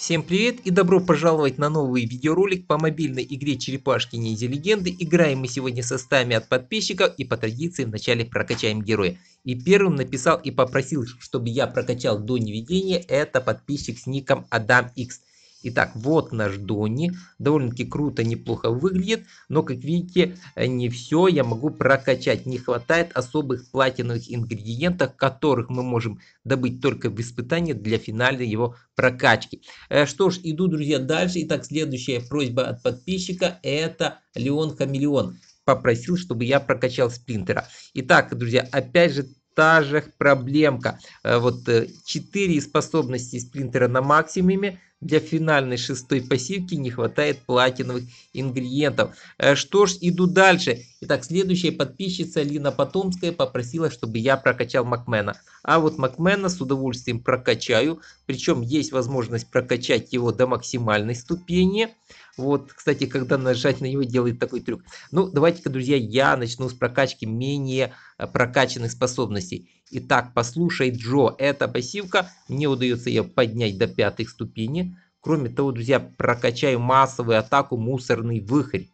Всем привет и добро пожаловать на новый видеоролик по мобильной игре Черепашки Ниндзя Легенды. Играем мы сегодня со стами от подписчиков и по традиции вначале прокачаем героя. И первым написал и попросил, чтобы я прокачал до неведения, это подписчик с ником Адам X. Итак, вот наш Донни. Довольно-таки круто, неплохо выглядит. Но, как видите, не все я могу прокачать. Не хватает особых платиновых ингредиентов, которых мы можем добыть только в испытании для финальной его прокачки. Э, что ж, иду, друзья, дальше. Итак, следующая просьба от подписчика это Леон Хамелеон. Попросил, чтобы я прокачал сплинтера. Итак, друзья, опять же та же проблемка. Э, вот 4 э, способности сплинтера на максимуме для финальной шестой пассивки не хватает платиновых ингредиентов. Э, что ж, иду дальше. Итак, следующая подписчица Лина Потомская попросила, чтобы я прокачал Макмена. А вот Макмена с удовольствием прокачаю. Причем есть возможность прокачать его до максимальной ступени. Вот, кстати, когда нажать на него, делает такой трюк. Ну, давайте-ка, друзья, я начну с прокачки менее э, прокачанных способностей. Итак, послушай, Джо, эта пассивка, мне удается ее поднять до пятой ступени. Кроме того, друзья, прокачаю массовую атаку мусорный выхорь.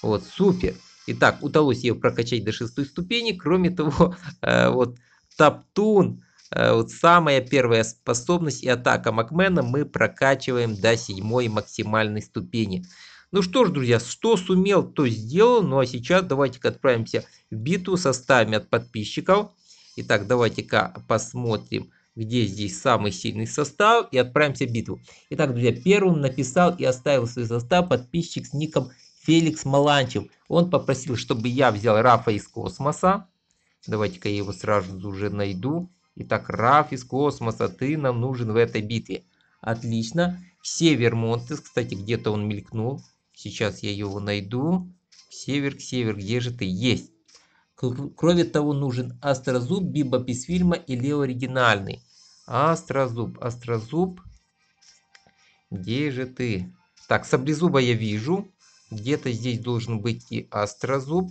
Вот, супер. Итак, удалось ее прокачать до шестой ступени. Кроме того, э, вот, Топтун Э, вот самая первая способность и атака Макмена мы прокачиваем до седьмой максимальной ступени. Ну что ж, друзья, что сумел, то сделал. Ну а сейчас давайте-ка отправимся в битву со стами от подписчиков. Итак, давайте-ка посмотрим, где здесь самый сильный состав и отправимся в битву. Итак, друзья, первым написал и оставил свой состав подписчик с ником Феликс Маланчев. Он попросил, чтобы я взял Рафа из космоса. Давайте-ка я его сразу же найду. Итак, Раф из космоса, ты нам нужен в этой битве. Отлично. Север Монтес, кстати, где-то он мелькнул. Сейчас я его найду. Север, к север, где же ты? Есть. Кроме того, нужен Астрозуб, Биба фильма и Лео Оригинальный. Астрозуб, Астрозуб. Где же ты? Так, Саблезуба я вижу. Где-то здесь должен быть и Астрозуб.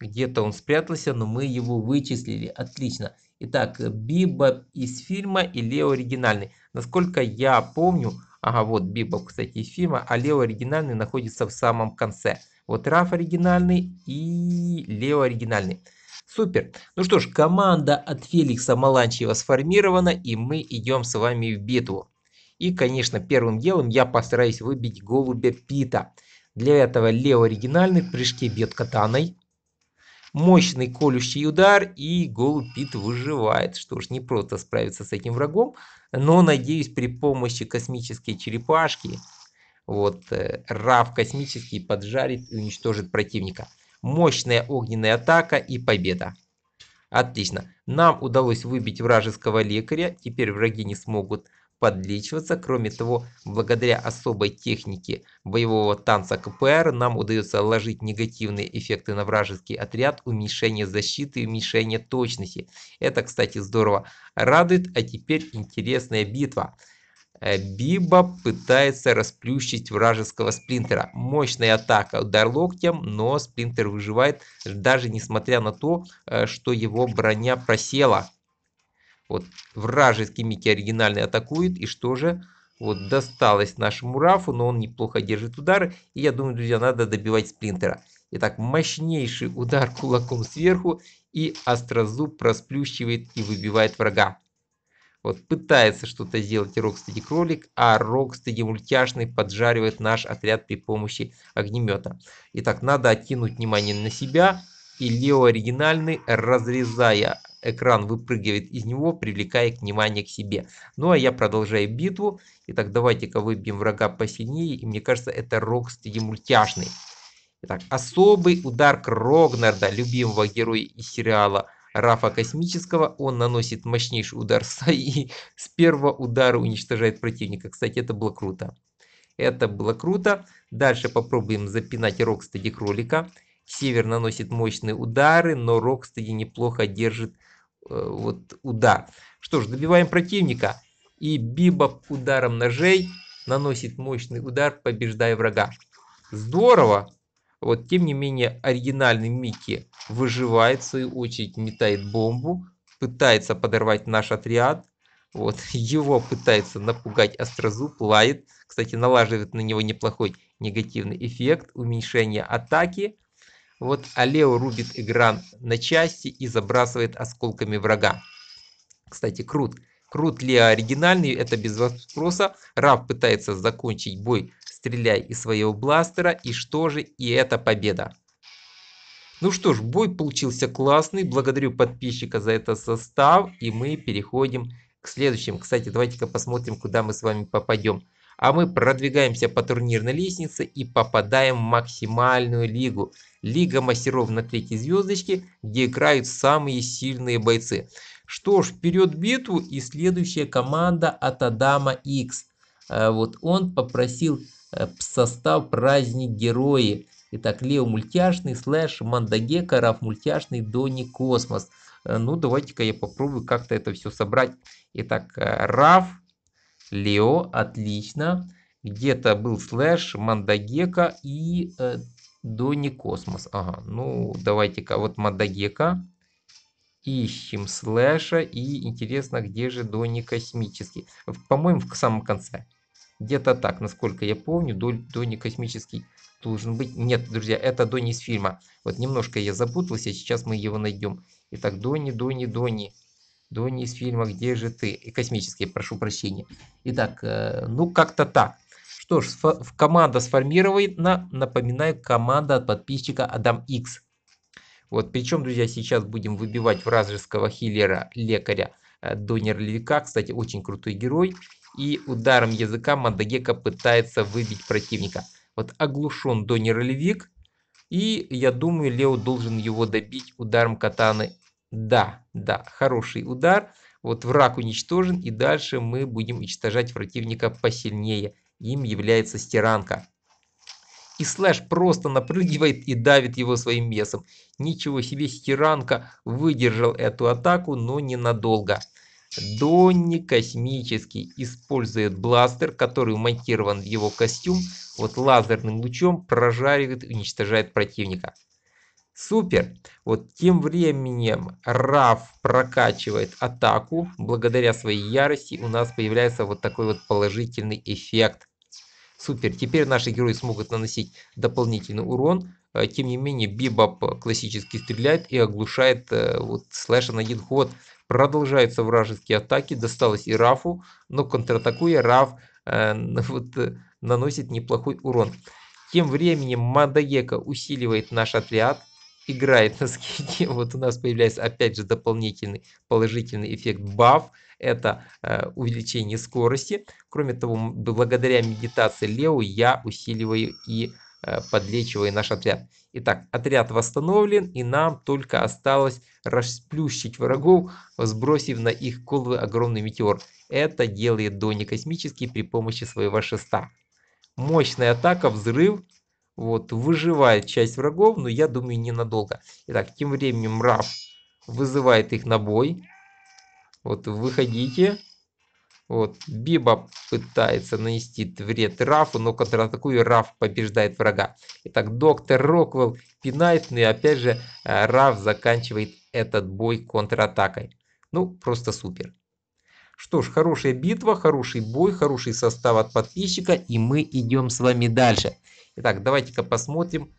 Где-то он спрятался, но мы его вычислили. Отлично. Итак, Бибоп из фильма и Лео оригинальный. Насколько я помню, ага, вот Бибоп, кстати, из фильма, а Лео оригинальный находится в самом конце. Вот Раф оригинальный и Лео оригинальный. Супер. Ну что ж, команда от Феликса Маланчева сформирована, и мы идем с вами в битву. И, конечно, первым делом я постараюсь выбить голубя Пита. Для этого Лео оригинальный в прыжке бьет катаной мощный колющий удар, и Голубит выживает. Что ж, не просто справиться с этим врагом, но, надеюсь, при помощи космической черепашки, вот, э, Раф космический поджарит и уничтожит противника. Мощная огненная атака и победа. Отлично. Нам удалось выбить вражеского лекаря, теперь враги не смогут подлечиваться. Кроме того, благодаря особой технике боевого танца КПР нам удается ложить негативные эффекты на вражеский отряд, уменьшение защиты и уменьшение точности. Это, кстати, здорово радует. А теперь интересная битва. Э, Биба пытается расплющить вражеского сплинтера. Мощная атака, удар локтем, но сплинтер выживает, даже несмотря на то, э, что его броня просела. Вот вражеский Микки оригинальный атакует. И что же? Вот досталось нашему Рафу, но он неплохо держит удары. И я думаю, друзья, надо добивать Сплинтера. Итак, мощнейший удар кулаком сверху. И Острозуб просплющивает и выбивает врага. Вот пытается что-то сделать Рокстеди Кролик, а Рокстеди мультяшный поджаривает наш отряд при помощи огнемета. Итак, надо откинуть внимание на себя. И Лео оригинальный, разрезая экран выпрыгивает из него, привлекая внимание к себе. Ну а я продолжаю битву. Итак, давайте-ка выбьем врага посильнее. И мне кажется, это Рокстеди среди мультяшный. Итак, особый удар Крогнарда, любимого героя из сериала Рафа Космического. Он наносит мощнейший удар и с первого удара уничтожает противника. Кстати, это было круто. Это было круто. Дальше попробуем запинать Рокстеди кролика. Север наносит мощные удары, но Рокстеди неплохо держит Э, вот удар. Что ж, добиваем противника. И Бибоп ударом ножей наносит мощный удар, побеждая врага. Здорово! Вот, тем не менее, оригинальный Микки выживает, в свою очередь метает бомбу, пытается подорвать наш отряд. Вот, его пытается напугать острозуб, лает. Кстати, налаживает на него неплохой негативный эффект, уменьшение атаки. Вот Алео рубит Игран на части и забрасывает осколками врага. Кстати, крут. Крут ли оригинальный, это без вопроса. Раф пытается закончить бой, стреляя из своего бластера. И что же, и это победа. Ну что ж, бой получился классный. Благодарю подписчика за этот состав. И мы переходим к следующему. Кстати, давайте-ка посмотрим, куда мы с вами попадем а мы продвигаемся по турнирной лестнице и попадаем в максимальную лигу. Лига мастеров на третьей звездочке, где играют самые сильные бойцы. Что ж, вперед битву и следующая команда от Адама X. А вот он попросил э, состав праздник герои. Итак, Лео мультяшный, Слэш, Мандаге, Караф мультяшный, Донни Космос. Э, ну, давайте-ка я попробую как-то это все собрать. Итак, э, Раф, Лео, отлично. Где-то был слэш, Мандагека и э, Дони Космос. Ага, ну давайте-ка, вот Мандагека. Ищем слэша и интересно, где же Дони Космический. По-моему, в самом конце. Где-то так, насколько я помню, Дони Космический должен быть. Нет, друзья, это Дони из фильма. Вот немножко я запутался, сейчас мы его найдем. Итак, Дони, Дони, Дони. Донни из фильма «Где же ты?» и космический, прошу прощения. Итак, э, ну как-то так. Что ж, команда сформирована, напоминаю, команда от подписчика Адам X. Вот, причем, друзья, сейчас будем выбивать вражеского хиллера, лекаря э, Донер Левика. Кстати, очень крутой герой. И ударом языка Мадагека пытается выбить противника. Вот оглушен Донер Левик. И я думаю, Лео должен его добить ударом катаны да, да, хороший удар. Вот враг уничтожен, и дальше мы будем уничтожать противника посильнее. Им является стиранка. И Слэш просто напрыгивает и давит его своим весом. Ничего себе, стиранка выдержал эту атаку, но ненадолго. Донни Космический использует бластер, который монтирован в его костюм. Вот лазерным лучом прожаривает и уничтожает противника. Супер! Вот тем временем Раф прокачивает атаку. Благодаря своей ярости у нас появляется вот такой вот положительный эффект. Супер! Теперь наши герои смогут наносить дополнительный урон. Э, тем не менее, Бибоп классически стреляет и оглушает э, вот, слэша на один ход. Продолжаются вражеские атаки. Досталось и Рафу, но контратакуя Раф э, вот, э, наносит неплохой урон. Тем временем Мадаека усиливает наш отряд играет на скине. Вот у нас появляется опять же дополнительный положительный эффект баф. Это э, увеличение скорости. Кроме того, благодаря медитации Лео я усиливаю и э, подлечиваю наш отряд. Итак, отряд восстановлен, и нам только осталось расплющить врагов, сбросив на их колбы огромный метеор. Это делает Дони Космический при помощи своего шеста. Мощная атака, взрыв, вот, выживает часть врагов, но я думаю, ненадолго. Итак, тем временем мрав вызывает их на бой. Вот, выходите. Вот, Биба пытается нанести вред Рафу, но контратакуя Раф побеждает врага. Итак, доктор Роквелл пинает, но ну и опять же э, Раф заканчивает этот бой контратакой. Ну, просто супер. Что ж, хорошая битва, хороший бой, хороший состав от подписчика, и мы идем с вами дальше. Итак, давайте-ка посмотрим.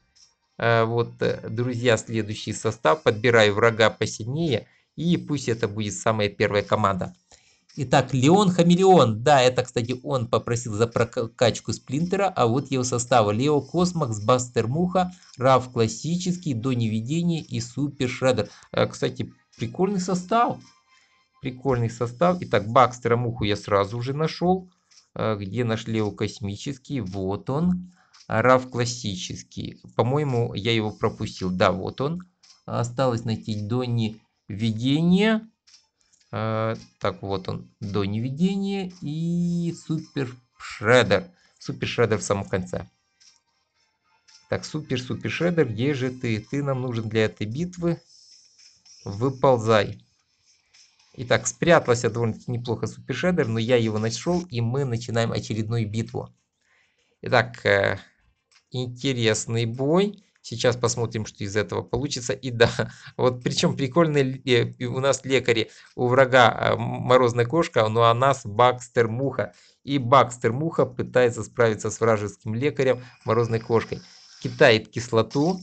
Э, вот, э, друзья, следующий состав. Подбираю врага посильнее, и пусть это будет самая первая команда. Итак, Леон Хамелеон. Да, это, кстати, он попросил за прокачку Сплинтера, а вот его составы. Лео Космакс, Бастер Муха, Раф Классический, До Неведения и Супер Шреддер. Э, кстати, прикольный состав. Прикольный состав. Итак, Бакстера Муху я сразу же нашел. Э, где наш Лео Космический? Вот он. Рав Классический. По-моему, я его пропустил. Да, вот он. Осталось найти Донни Видения э, Так, вот он. Донни Видения и Супер Шредер. Супер Шредер в самом конце. Так, Супер Супер Шредер, где же ты? Ты нам нужен для этой битвы. Выползай. Итак, спрятался довольно-таки неплохо супершедер, но я его нашел, и мы начинаем очередную битву. Итак, э, интересный бой. Сейчас посмотрим, что из этого получится. И да, вот причем прикольно, э, у нас лекари, у врага э, морозная кошка, но у а нас Бакстер Муха. И Бакстер Муха пытается справиться с вражеским лекарем морозной кошкой. Китает кислоту,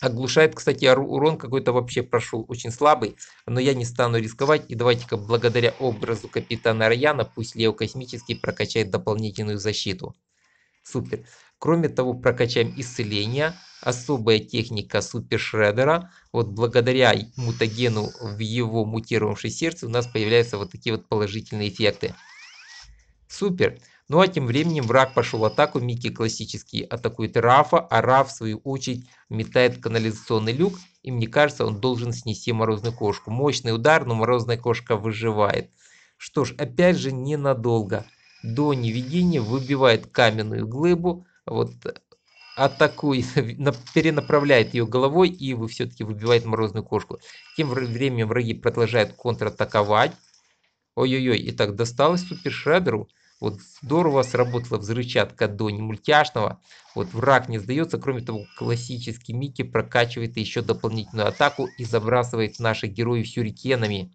Оглушает, кстати, урон какой-то вообще прошел очень слабый, но я не стану рисковать. И давайте-ка благодаря образу капитана Раяна, пусть Лео Космический прокачает дополнительную защиту. Супер. Кроме того, прокачаем исцеление, особая техника Супер Шредера. Вот благодаря мутагену в его мутировавшем сердце у нас появляются вот такие вот положительные эффекты. Супер. Ну а тем временем враг пошел в атаку, Микки классический атакует Рафа, а Раф в свою очередь метает канализационный люк, и мне кажется, он должен снести морозную кошку. Мощный удар, но морозная кошка выживает. Что ж, опять же ненадолго. До неведения выбивает каменную глыбу, вот атакует, перенаправляет ее головой и вы все-таки выбивает морозную кошку. Тем временем враги продолжают контратаковать. Ой-ой-ой, и так досталось Супер вот здорово сработала взрывчатка до немультяшного. Вот враг не сдается. Кроме того, классический Микки прокачивает еще дополнительную атаку и забрасывает наших героев сюрикенами.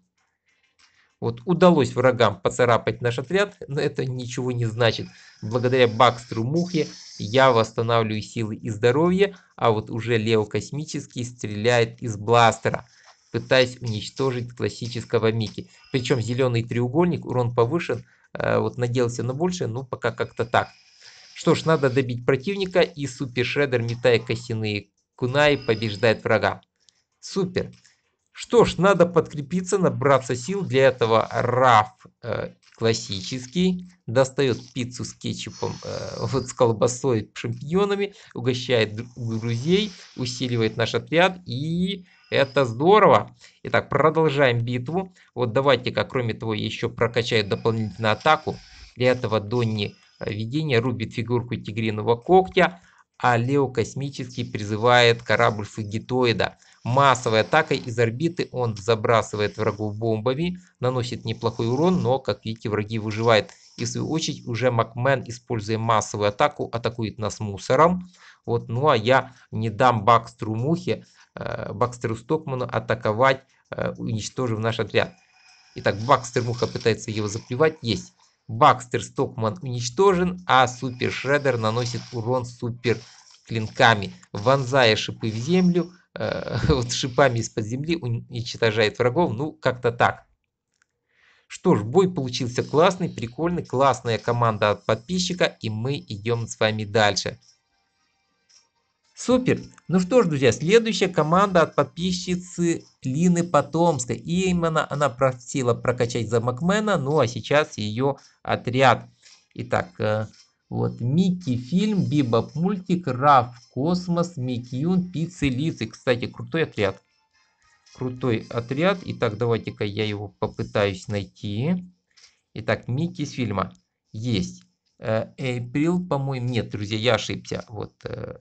Вот удалось врагам поцарапать наш отряд, но это ничего не значит. Благодаря Бакстру Мухе я восстанавливаю силы и здоровье, а вот уже Лео Космический стреляет из бластера, пытаясь уничтожить классического Микки. Причем зеленый треугольник, урон повышен, Э, вот надеялся на больше, но пока как-то так. Что ж, надо добить противника и супер шредер, метая косяные кунай, побеждает врага. Супер. Что ж, надо подкрепиться, набраться сил. Для этого Раф э, классический, достает пиццу с кетчупом, э, вот с колбасой, шампиньонами, угощает друзей, усиливает наш отряд и это здорово. Итак, продолжаем битву. Вот давайте-ка, кроме того, еще прокачают дополнительную атаку. Для этого Донни э, видение рубит фигурку тигриного когтя, а Лео космический призывает корабль фагитоида массовой атакой из орбиты он забрасывает врагов бомбами, наносит неплохой урон, но, как видите, враги выживают. И в свою очередь уже Макмен, используя массовую атаку, атакует нас мусором. Вот, ну а я не дам Бакстру Мухе, э, Бакстеру Стокману атаковать, э, уничтожив наш отряд. Итак, Бакстер Муха пытается его заплевать. Есть. Бакстер Стокман уничтожен, а Супер Шредер наносит урон супер клинками, вонзая шипы в землю, Э, вот шипами из-под земли уничтожает врагов, ну, как-то так. Что ж, бой получился классный, прикольный, классная команда от подписчика, и мы идем с вами дальше. Супер! Ну что ж, друзья, следующая команда от подписчицы Лины Потомской. И именно она просила прокачать за Макмена, ну а сейчас ее отряд. Итак, э, вот, Микки фильм, Бибоп мультик, Раф, Космос, Микьюн Юн, Пиццы, Лизы. Кстати, крутой отряд. Крутой отряд. Итак, давайте-ка я его попытаюсь найти. Итак, Микки с фильма. Есть. Э, Эйприл, по-моему, нет, друзья, я ошибся. Вот, э,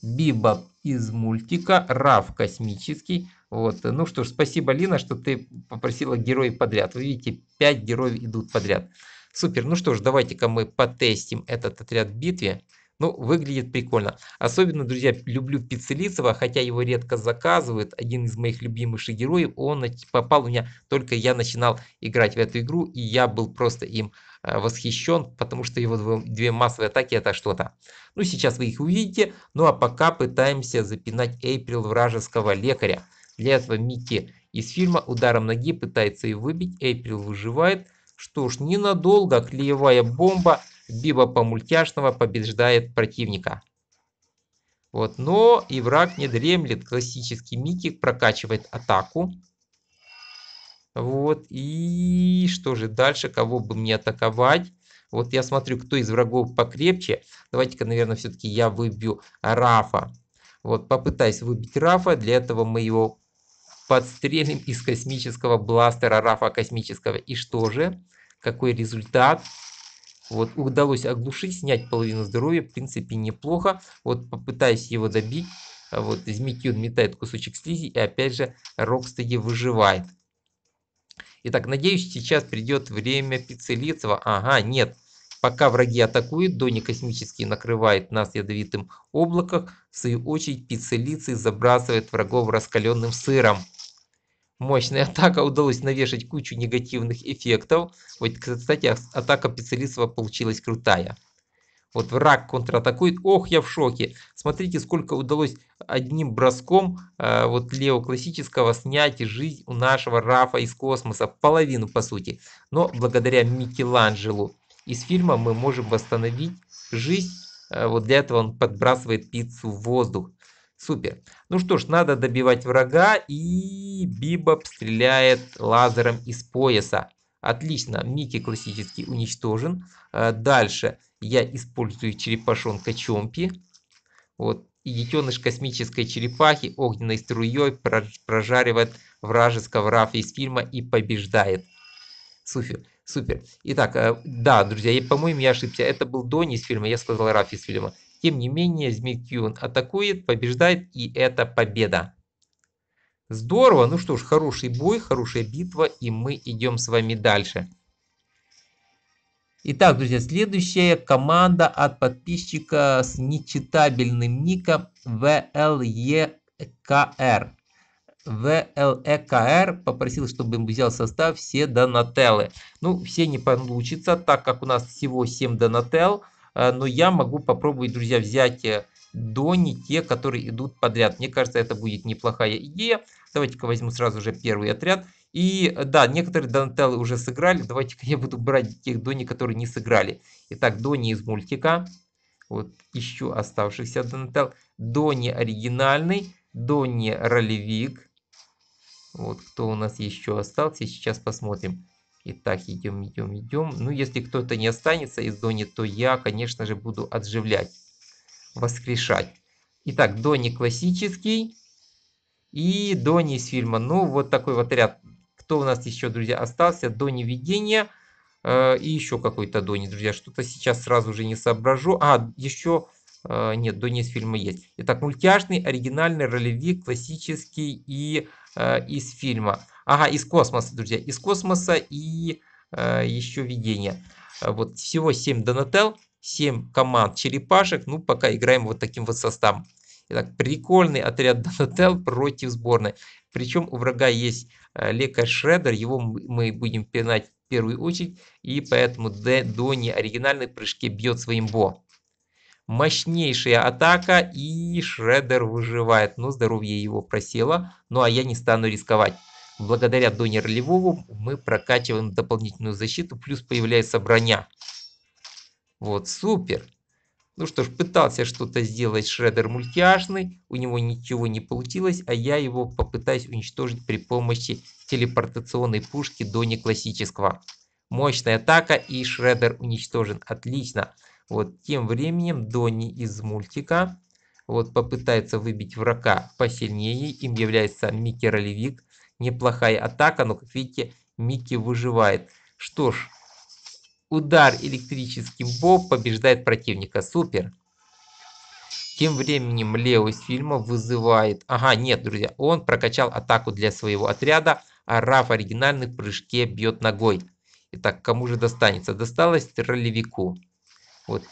Бибоп из мультика, Раф космический. Вот. Э, ну что ж, спасибо, Лина, что ты попросила героев подряд. Вы видите, пять героев идут подряд. Супер, ну что ж, давайте-ка мы потестим этот отряд в битве. Ну, выглядит прикольно. Особенно, друзья, люблю Пиццелицева, хотя его редко заказывают. Один из моих любимых героев, он попал у меня, только я начинал играть в эту игру, и я был просто им э, восхищен, потому что его две массовые атаки это что-то. Ну, сейчас вы их увидите, ну а пока пытаемся запинать Эйприл вражеского лекаря. Для этого Микки из фильма ударом ноги пытается ее выбить, Эйприл выживает, что ж, ненадолго клеевая бомба Биба по-мультяшного побеждает противника. Вот, но и враг не дремлет. Классический Микик прокачивает атаку. Вот, и что же дальше, кого бы мне атаковать? Вот я смотрю, кто из врагов покрепче. Давайте-ка, наверное, все-таки я выбью Рафа. Вот, попытаюсь выбить Рафа. Для этого мы его подстрелим из космического бластера Рафа Космического. И что же? Какой результат? Вот удалось оглушить, снять половину здоровья, в принципе, неплохо. Вот попытаюсь его добить. А вот Змитюн метает кусочек слизи, и опять же Рокстеди выживает. Итак, надеюсь, сейчас придет время Пиццелицева. Ага, нет. Пока враги атакуют, Дони Космический накрывает нас ядовитым облаком. В свою очередь, Пиццелицей забрасывает врагов раскаленным сыром мощная атака, удалось навешать кучу негативных эффектов. Вот, кстати, атака Пиццелисова получилась крутая. Вот враг контратакует. Ох, я в шоке. Смотрите, сколько удалось одним броском э, вот Лео Классического снять жизнь у нашего Рафа из космоса. Половину, по сути. Но благодаря Микеланджелу из фильма мы можем восстановить жизнь. Э, вот для этого он подбрасывает пиццу в воздух. Супер. Ну что ж, надо добивать врага, и Бибоп стреляет лазером из пояса. Отлично, Микки классически уничтожен. Э, дальше я использую черепашонка Чомпи. Вот, и детеныш космической черепахи огненной струей прожаривает вражеского рафа из фильма и побеждает. Супер. Супер. Итак, э, да, друзья, по-моему, я ошибся. Это был Донни из фильма, я сказал Раф из фильма. Тем не менее, Змейтьюн атакует, побеждает, и это победа. Здорово, ну что ж, хороший бой, хорошая битва, и мы идем с вами дальше. Итак, друзья, следующая команда от подписчика с нечитабельным ником VLEKR. VLEKR попросил, чтобы им взял состав все донателлы. Ну, все не получится, так как у нас всего 7 донателл. А, но я могу попробовать, друзья, взять э, дони, те, которые идут подряд. Мне кажется, это будет неплохая идея. Давайте-ка возьму сразу же первый отряд. И да, некоторые донателлы уже сыграли. Давайте-ка я буду брать тех дони, которые не сыграли. Итак, дони из мультика. Вот еще оставшихся донател. Дони оригинальный, дони ролевик. Вот кто у нас еще остался, сейчас посмотрим. Итак, идем, идем, идем. Ну, если кто-то не останется из Дони, то я, конечно же, буду отживлять, воскрешать. Итак, Дони классический и Дони из фильма. Ну, вот такой вот ряд. Кто у нас еще, друзья, остался? Дони видения э, и еще какой-то Дони, друзья. Что-то сейчас сразу же не соображу. А, еще... Э, нет, Дони из фильма есть. Итак, мультяшный, оригинальный, ролевик, классический и э, из фильма. Ага, из космоса, друзья. Из космоса и э, еще видение. Э, вот всего 7 Донател, 7 команд черепашек. Ну, пока играем вот таким вот составом. Итак, прикольный отряд Донател против сборной. Причем у врага есть э, лекарь Шреддер, его мы будем пинать в первую очередь, и поэтому Донни оригинальные прыжки бьет своим Бо. Мощнейшая атака, и Шреддер выживает, но здоровье его просело, ну а я не стану рисковать. Благодаря Доне Ролевову мы прокачиваем дополнительную защиту, плюс появляется броня. Вот, супер. Ну что ж, пытался что-то сделать шредер мультяшный, у него ничего не получилось, а я его попытаюсь уничтожить при помощи телепортационной пушки до классического Мощная атака и шредер уничтожен. Отлично. Вот тем временем Донни из мультика вот попытается выбить врага посильнее. Им является Микки Ролевик неплохая атака, но, как видите, Микки выживает. Что ж, удар электрическим боб побеждает противника. Супер. Тем временем Лео из фильма вызывает... Ага, нет, друзья, он прокачал атаку для своего отряда, а Раф оригинальный в прыжке бьет ногой. Итак, кому же достанется? Досталось Ролевику Вот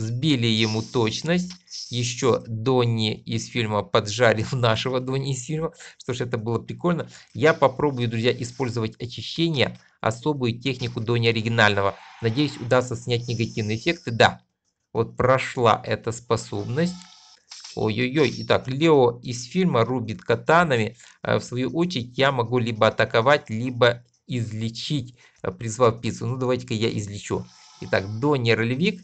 сбили ему точность. Еще Донни из фильма поджарил нашего Донни из фильма. Что ж, это было прикольно. Я попробую, друзья, использовать очищение, особую технику Донни оригинального. Надеюсь, удастся снять негативные эффекты. Да, вот прошла эта способность. Ой-ой-ой. Итак, Лео из фильма рубит катанами. Э, в свою очередь я могу либо атаковать, либо излечить, э, призвав пиццу. Ну, давайте-ка я излечу. Итак, Донни ролевик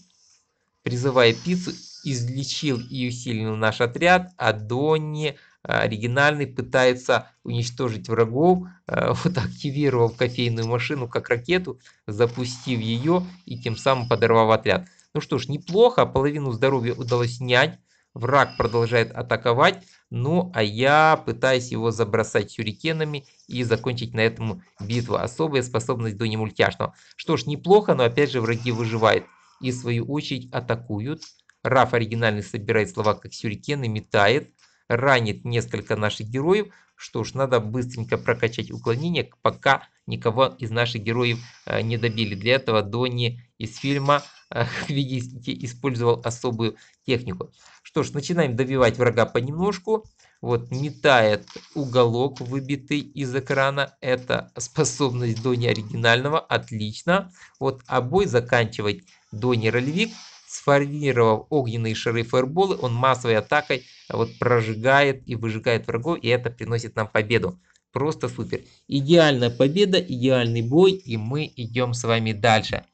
Призывая пиццу, излечил и усилил наш отряд, а Донни а, оригинальный пытается уничтожить врагов, а, вот активировав кофейную машину как ракету, запустив ее и тем самым подорвав отряд. Ну что ж, неплохо, половину здоровья удалось снять, враг продолжает атаковать, ну а я пытаюсь его забросать сюрикенами и закончить на этом битву. Особая способность Дони Мультяшного. Что ж, неплохо, но опять же враги выживают и в свою очередь атакуют. Раф оригинальный собирает слова как сюрикены, метает, ранит несколько наших героев. Что ж, надо быстренько прокачать уклонение, пока никого из наших героев э, не добили. Для этого Донни из фильма, э, видите, использовал особую технику. Что ж, начинаем добивать врага понемножку. Вот метает уголок, выбитый из экрана. Это способность Дони оригинального. Отлично. Вот, а бой заканчивать донер Ролевик сформировав огненные шары фаерболы, он массовой атакой а вот прожигает и выжигает врагов, и это приносит нам победу. Просто супер. Идеальная победа, идеальный бой, и мы идем с вами дальше.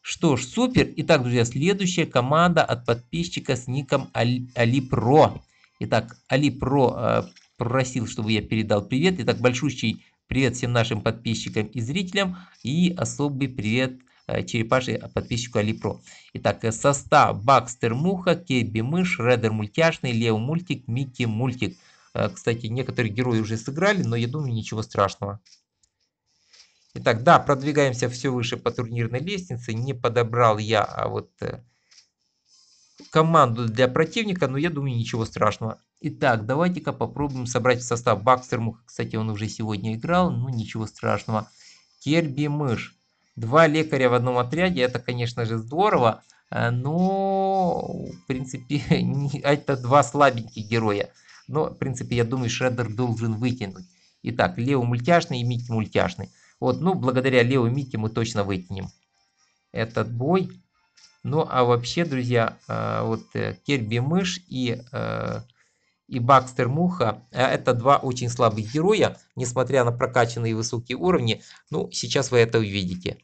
Что ж, супер. Итак, друзья, следующая команда от подписчика с ником Алипро. Итак, Алипро э, просил, чтобы я передал привет. Итак, большущий привет всем нашим подписчикам и зрителям. И особый привет Э, черепашей а подписчику Алипро. Итак, э, состав Бакстер Муха, Кейби Мышь, Редер Мультяшный, Лео Мультик, Микки Мультик. Э, кстати, некоторые герои уже сыграли, но я думаю, ничего страшного. Итак, да, продвигаемся все выше по турнирной лестнице. Не подобрал я а вот команду для противника, но я думаю, ничего страшного. Итак, давайте-ка попробуем собрать в состав Бакстер Муха. Кстати, он уже сегодня играл, но ничего страшного. Керби Мышь. Два лекаря в одном отряде, это, конечно же, здорово, э, но, в принципе, это два слабеньких героя. Но, в принципе, я думаю, Шреддер должен вытянуть. Итак, Лео мультяшный и Микки мультяшный. Вот, ну, благодаря Лео и Микки мы точно вытянем этот бой. Ну, а вообще, друзья, э, вот э, Керби Мышь и и Бакстер Муха э, – это два очень слабых героя, несмотря на прокачанные высокие уровни. Ну, сейчас вы это увидите.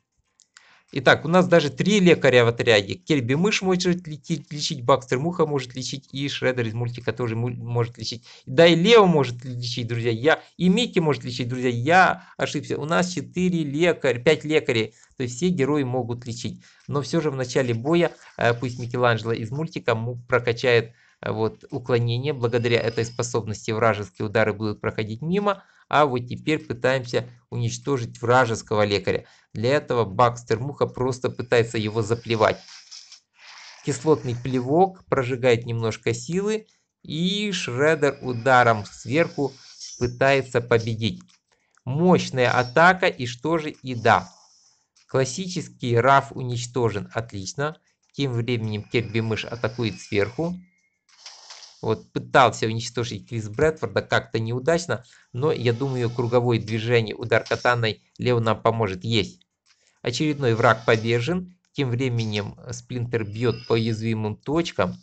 Итак, у нас даже три лекаря в отряде. Кельби Мышь может лечить, лечить, Бакстер Муха может лечить, и Шредер из мультика тоже может лечить. Да, и Лео может лечить, друзья, я, и Микки может лечить, друзья, я ошибся. У нас четыре лекаря, пять лекарей, то есть все герои могут лечить. Но все же в начале боя, э, пусть Микеланджело из мультика прокачает вот, уклонение. Благодаря этой способности вражеские удары будут проходить мимо. А вот теперь пытаемся уничтожить вражеского лекаря. Для этого Бакстер Муха просто пытается его заплевать. Кислотный плевок прожигает немножко силы. И Шредер ударом сверху пытается победить. Мощная атака и что же и да. Классический Раф уничтожен. Отлично. Тем временем Керби мышь атакует сверху. Вот, пытался уничтожить Крис Брэдфорда как-то неудачно, но я думаю, круговое движение удар катаной Лео нам поможет. Есть. Очередной враг повержен. Тем временем Сплинтер бьет по уязвимым точкам.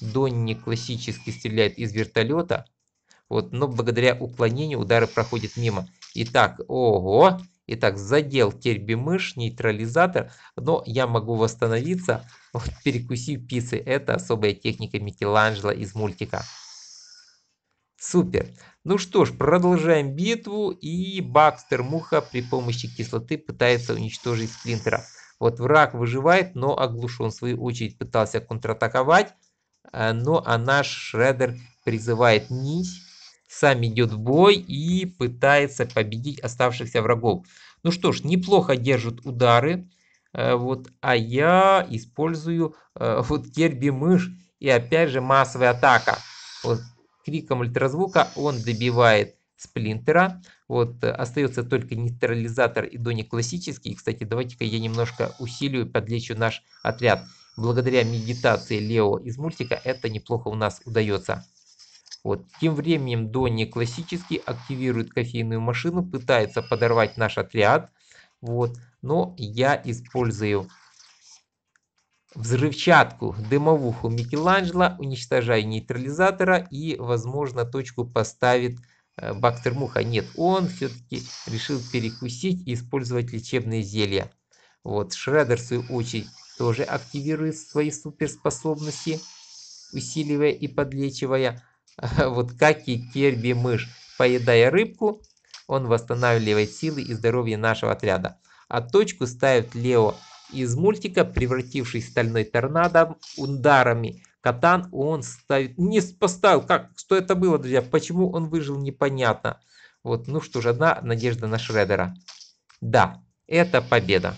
Донни классически стреляет из вертолета. Вот, но благодаря уклонению удары проходят мимо. Итак, ого! Итак, задел терби тербимыш, нейтрализатор, но я могу восстановиться, вот, перекусив пиццы. Это особая техника Микеланджело из мультика. Супер. Ну что ж, продолжаем битву. И Бакстер Муха при помощи кислоты пытается уничтожить Сплинтера. Вот враг выживает, но оглушен. В свою очередь пытался контратаковать. Э, но а наш Шредер призывает нить сам идет в бой и пытается победить оставшихся врагов. Ну что ж, неплохо держит удары, э, вот, а я использую э, вот Керби мышь и опять же массовая атака. Вот, криком ультразвука он добивает сплинтера. Вот э, остается только нейтрализатор и дони классический. Кстати, давайте-ка я немножко усилию подлечу наш отряд. Благодаря медитации Лео из мультика это неплохо у нас удается. Вот. Тем временем Донни классически активирует кофейную машину, пытается подорвать наш отряд. Вот. Но я использую взрывчатку, дымовуху Микеланджело, уничтожаю нейтрализатора и, возможно, точку поставит э, Бактермуха. Нет, он все-таки решил перекусить и использовать лечебные зелья. Вот, Шреддер, в свою очередь, тоже активирует свои суперспособности, усиливая и подлечивая. вот как и Керби мышь. Поедая рыбку, он восстанавливает силы и здоровье нашего отряда. А точку ставит Лео из мультика, превратившись в стальной торнадо ударами. Катан он ставит... Не поставил, как? Что это было, друзья? Почему он выжил, непонятно. Вот, ну что ж, одна надежда на Шредера. Да, это победа.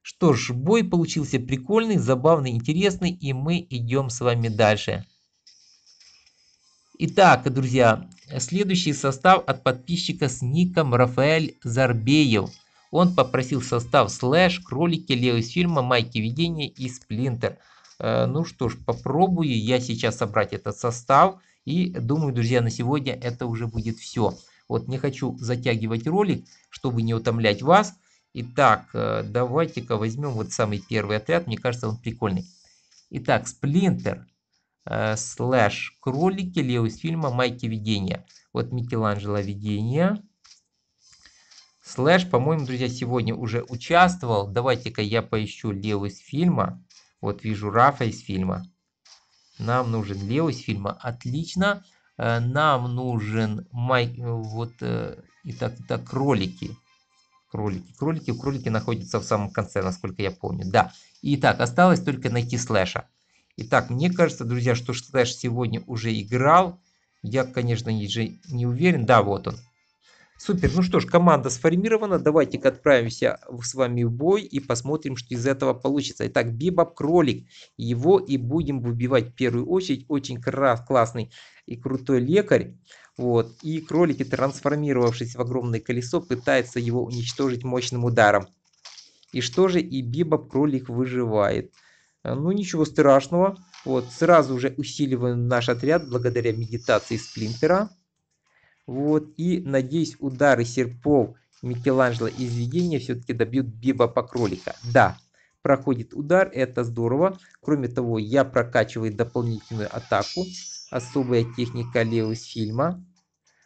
Что ж, бой получился прикольный, забавный, интересный, и мы идем с вами дальше. Итак, друзья, следующий состав от подписчика с ником Рафаэль Зарбеев. Он попросил состав слэш, кролики, Лео из фильма, майки видения и сплинтер. Э, ну что ж, попробую я сейчас собрать этот состав. И думаю, друзья, на сегодня это уже будет все. Вот не хочу затягивать ролик, чтобы не утомлять вас. Итак, э, давайте-ка возьмем вот самый первый отряд. Мне кажется, он прикольный. Итак, сплинтер. Э, слэш кролики Лео из фильма «Майки видения». Вот Микеланджело «Видение». Слэш, по-моему, друзья, сегодня уже участвовал. Давайте-ка я поищу Лео из фильма. Вот вижу Рафа из фильма. Нам нужен Лео из фильма. Отлично. Э, нам нужен Майк... Э, вот... Итак, это кролики. Кролики. Кролики. Кролики находятся в самом конце, насколько я помню. Да. Итак, осталось только найти Слэша. Итак, мне кажется, друзья, что Слэш сегодня уже играл. Я, конечно, не, не уверен. Да, вот он. Супер. Ну что ж, команда сформирована. Давайте-ка отправимся с вами в бой и посмотрим, что из этого получится. Итак, Бибаб Кролик. Его и будем выбивать в первую очередь. Очень классный и крутой лекарь. Вот. И кролики, трансформировавшись в огромное колесо, пытаются его уничтожить мощным ударом. И что же и Бибаб Кролик выживает. А, ну, ничего страшного. Вот, сразу уже усиливаем наш отряд благодаря медитации сплинтера. Вот, и, надеюсь, удары серпов Микеланджело из видения все-таки добьют Биба по кролика. Да, проходит удар, это здорово. Кроме того, я прокачиваю дополнительную атаку. Особая техника Лео фильма.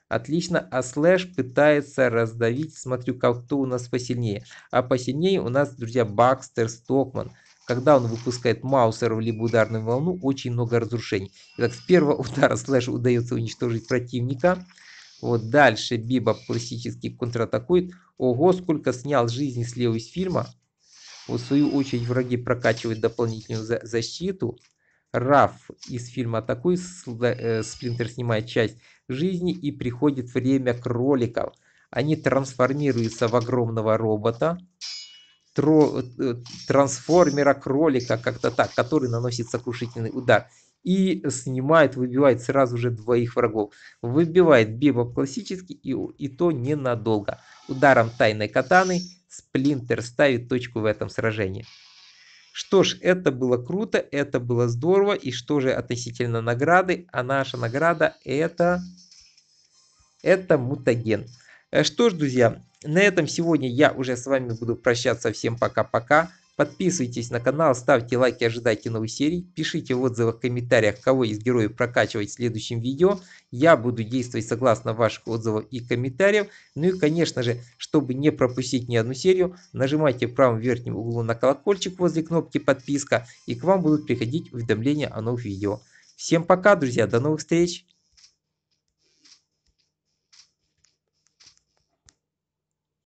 Отлично, а Слэш пытается раздавить, смотрю, как кто у нас посильнее. А посильнее у нас, друзья, Бакстер Стокман. Когда он выпускает Маусер в либо ударную волну, очень много разрушений. Итак, с первого удара слэш удается уничтожить противника. Вот дальше Биба классически контратакует. Ого, сколько снял жизни с левой из фильма. Вот в свою очередь враги прокачивают дополнительную за защиту. Раф из фильма атакует, э, Сплинтер снимает часть жизни и приходит время кроликов. Они трансформируются в огромного робота тро, э, трансформера кролика, как-то так, который наносит сокрушительный удар. И снимает, выбивает сразу же двоих врагов. Выбивает бибов классический и, и то ненадолго. Ударом тайной катаны Сплинтер ставит точку в этом сражении. Что ж, это было круто, это было здорово. И что же относительно награды? А наша награда это... Это мутаген. Э, что ж, друзья, на этом сегодня я уже с вами буду прощаться. Всем пока-пока. Подписывайтесь на канал, ставьте лайки, ожидайте новых серий. Пишите в отзывах, комментариях, кого из героев прокачивать в следующем видео. Я буду действовать согласно ваших отзывов и комментариев. Ну и, конечно же, чтобы не пропустить ни одну серию, нажимайте в правом верхнем углу на колокольчик возле кнопки подписка, и к вам будут приходить уведомления о новых видео. Всем пока, друзья, до новых встреч!